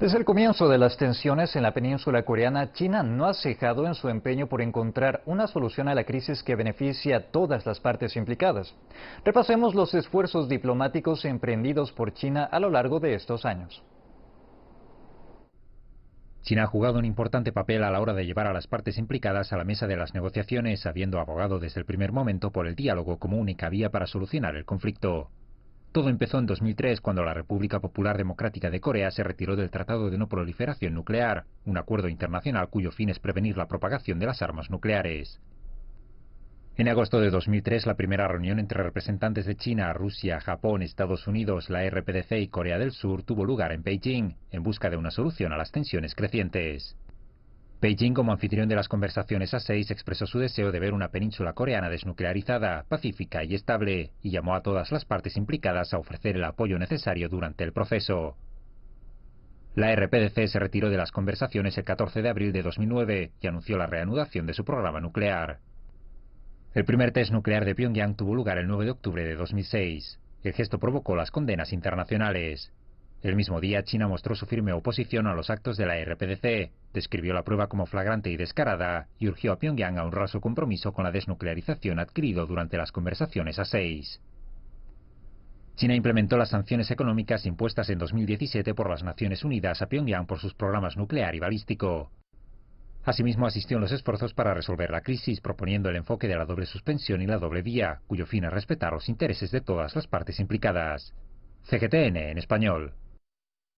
Desde el comienzo de las tensiones en la península coreana, China no ha cejado en su empeño por encontrar una solución a la crisis que beneficie a todas las partes implicadas. Repasemos los esfuerzos diplomáticos emprendidos por China a lo largo de estos años. China ha jugado un importante papel a la hora de llevar a las partes implicadas a la mesa de las negociaciones, habiendo abogado desde el primer momento por el diálogo como única vía para solucionar el conflicto. Todo empezó en 2003 cuando la República Popular Democrática de Corea se retiró del Tratado de No Proliferación Nuclear, un acuerdo internacional cuyo fin es prevenir la propagación de las armas nucleares. En agosto de 2003, la primera reunión entre representantes de China, Rusia, Japón, Estados Unidos, la RPDC y Corea del Sur tuvo lugar en Beijing, en busca de una solución a las tensiones crecientes. Beijing, como anfitrión de las conversaciones a 6 expresó su deseo de ver una península coreana desnuclearizada, pacífica y estable, y llamó a todas las partes implicadas a ofrecer el apoyo necesario durante el proceso. La RPDC se retiró de las conversaciones el 14 de abril de 2009 y anunció la reanudación de su programa nuclear. El primer test nuclear de Pyongyang tuvo lugar el 9 de octubre de 2006. El gesto provocó las condenas internacionales. El mismo día, China mostró su firme oposición a los actos de la RPDC, describió la prueba como flagrante y descarada y urgió a Pyongyang a honrar su compromiso con la desnuclearización adquirido durante las conversaciones a 6 China implementó las sanciones económicas impuestas en 2017 por las Naciones Unidas a Pyongyang por sus programas nuclear y balístico. Asimismo, asistió en los esfuerzos para resolver la crisis, proponiendo el enfoque de la doble suspensión y la doble vía, cuyo fin es respetar los intereses de todas las partes implicadas. CGTN en español.